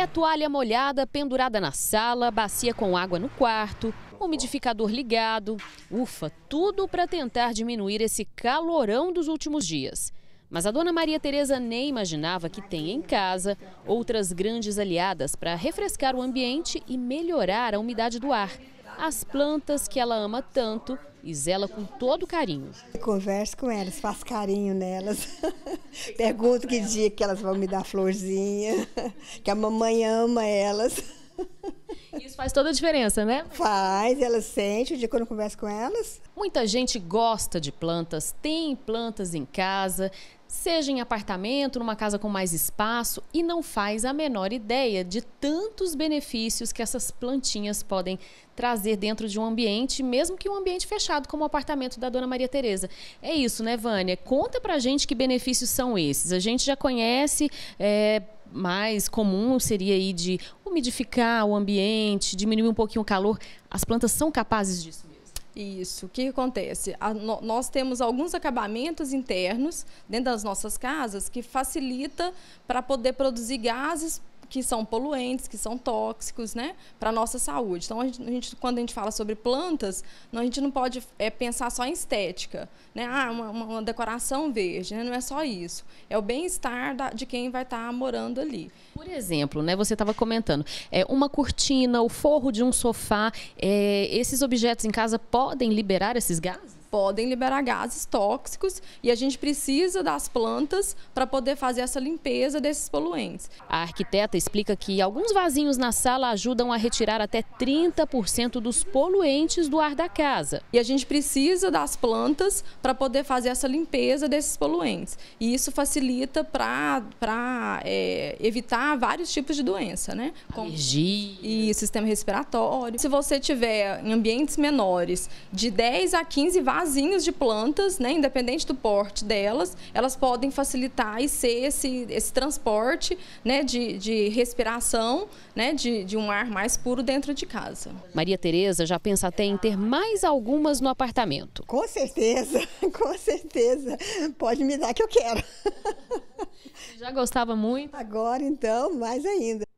É toalha molhada pendurada na sala, bacia com água no quarto, umidificador ligado. Ufa, tudo para tentar diminuir esse calorão dos últimos dias. Mas a dona Maria Tereza nem imaginava que tem em casa outras grandes aliadas para refrescar o ambiente e melhorar a umidade do ar. As plantas que ela ama tanto e zela com todo carinho. Converso com elas, faço carinho nelas, pergunto que dia que elas vão me dar florzinha, que a mamãe ama elas. Isso faz toda a diferença, né? Faz, elas sentem o dia quando eu converso com elas. Muita gente gosta de plantas, tem plantas em casa, seja em apartamento, numa casa com mais espaço e não faz a menor ideia de tantos benefícios que essas plantinhas podem trazer dentro de um ambiente, mesmo que um ambiente fechado como o apartamento da dona Maria Tereza. É isso, né, Vânia? Conta pra gente que benefícios são esses. A gente já conhece, é, mais comum seria aí de umidificar o ambiente, diminuir um pouquinho o calor. As plantas são capazes disso? Isso. O que, que acontece? A, no, nós temos alguns acabamentos internos dentro das nossas casas que facilita para poder produzir gases que são poluentes, que são tóxicos, né, para nossa saúde. Então a gente, quando a gente fala sobre plantas, a gente não pode é, pensar só em estética, né, ah, uma, uma decoração verde, né? não é só isso. É o bem-estar de quem vai estar tá morando ali. Por exemplo, né, você estava comentando, é uma cortina, o forro de um sofá, é, esses objetos em casa podem liberar esses gases? podem liberar gases tóxicos e a gente precisa das plantas para poder fazer essa limpeza desses poluentes. A arquiteta explica que alguns vasinhos na sala ajudam a retirar até 30% dos poluentes do ar da casa. E a gente precisa das plantas para poder fazer essa limpeza desses poluentes. E isso facilita para é, evitar vários tipos de doença, né? Como Alergia. E sistema respiratório. Se você tiver em ambientes menores de 10 a 15 vasos, vasinhos de plantas, né, independente do porte delas, elas podem facilitar e ser esse, esse transporte né, de, de respiração, né, de, de um ar mais puro dentro de casa. Maria Tereza já pensa até em ter mais algumas no apartamento. Com certeza, com certeza. Pode me dar que eu quero. Já gostava muito? Agora então, mais ainda.